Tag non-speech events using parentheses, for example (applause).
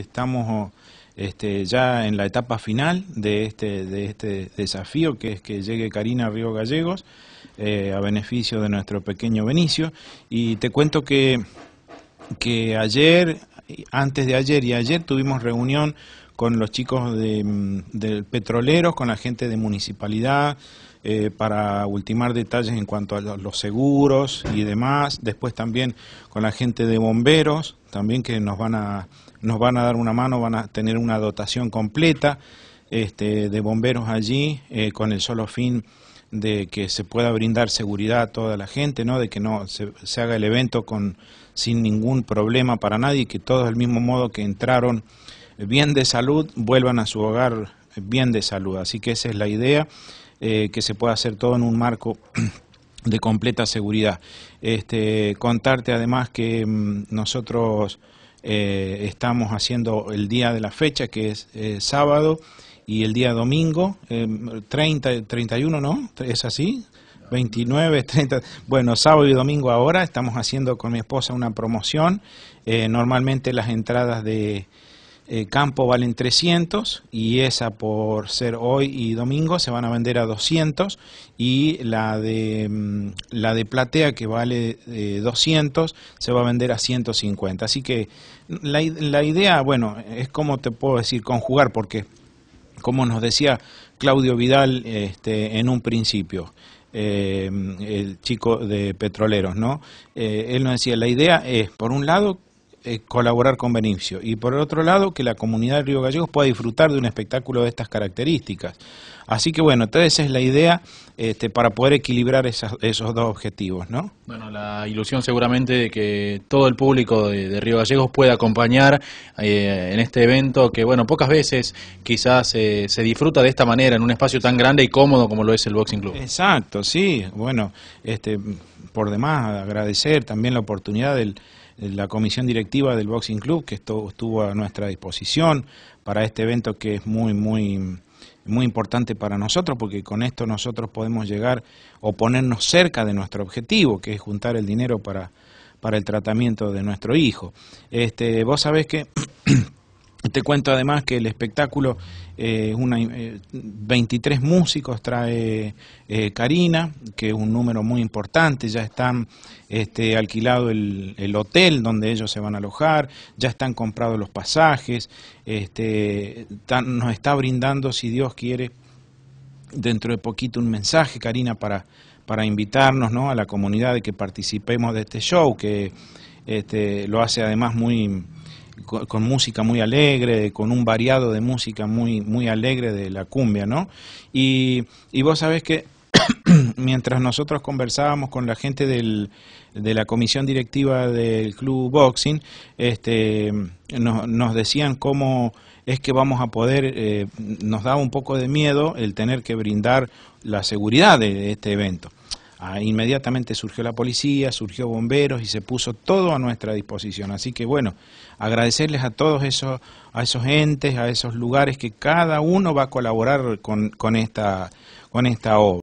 Estamos oh, este, ya en la etapa final de este, de este desafío, que es que llegue Karina Río Gallegos, eh, a beneficio de nuestro pequeño Benicio. Y te cuento que, que ayer, antes de ayer y ayer, tuvimos reunión con los chicos de, petrolero, mm, petroleros, con la gente de municipalidad, eh, para ultimar detalles en cuanto a los seguros y demás. Después también con la gente de bomberos, también que nos van a, nos van a dar una mano, van a tener una dotación completa este, de bomberos allí, eh, con el solo fin de que se pueda brindar seguridad a toda la gente, ¿no? de que no se, haga el evento con, sin ningún problema para nadie, que todos del mismo modo que entraron bien de salud, vuelvan a su hogar bien de salud. Así que esa es la idea, eh, que se pueda hacer todo en un marco (clears throat) de completa seguridad. Este, contarte además que mm, nosotros eh, estamos haciendo el día de la fecha, que es eh, sábado, y el día domingo, 30, em, 31, ¿no? ¿Es así? 29, 30, (laughs) bueno, sábado y domingo ahora estamos haciendo con mi esposa una promoción. normalmente las entradas de, eh, campo valen 300 y esa por ser hoy y domingo se van a vender a 200 y la de, mm, la de platea que vale 200 eh, se va a vender a 150. Así que la, idea, bueno, es como te puedo decir, conjugar, porque como nos decía Claudio Vidal este, en un principio, eh, el chico de Petroleros, ¿no? él nos decía, la idea es, por un lado, eh, colaborar con Benicio y por otro lado que la comunidad de Río Gallegos pueda disfrutar de un espectáculo de estas características. Así que bueno, entonces es la idea este, para poder equilibrar esos dos objetivos, ¿no? Bueno, la ilusión seguramente de que todo el público de, Río Gallegos pueda acompañar eh, en este evento que, bueno, pocas veces quizás eh, se disfruta de esta manera en un espacio tan grande y cómodo como lo es el Boxing Club. Exacto, sí. Bueno, este, por demás agradecer también la oportunidad del la comisión directiva del Boxing Club que estuvo a nuestra disposición para este evento que es muy, muy, muy importante para nosotros porque con esto nosotros podemos llegar o ponernos cerca de nuestro objetivo que es juntar el dinero para, para el tratamiento de nuestro hijo. Este, vos sabés que (clears throat) Te cuento además que el espectáculo, eh, una, 23 eh, músicos trae eh, Karina, que es un número muy importante, ya están este, alquilado el, hotel donde ellos se van a alojar, ya están comprados los pasajes, este, nos está brindando, si Dios quiere, dentro de poquito un mensaje, Karina, para, para invitarnos ¿no? a la comunidad de que participemos de este show, que este, lo hace además muy con, música muy alegre, con un variado de música muy, muy alegre de la cumbia, ¿no? Y, vos sabés que (clears throat) mientras nosotros conversábamos con la gente del, de la comisión directiva del club boxing, este, nos decían cómo es que vamos a poder, eh, nos daba un poco de miedo el tener que brindar la seguridad de este evento. Ah, inmediatamente surgió la policía, surgió bomberos y se puso todo a nuestra disposición. Así que bueno, agradecerles a todos esos, a esos entes, a esos lugares que cada uno va a colaborar con, con esta, con esta obra.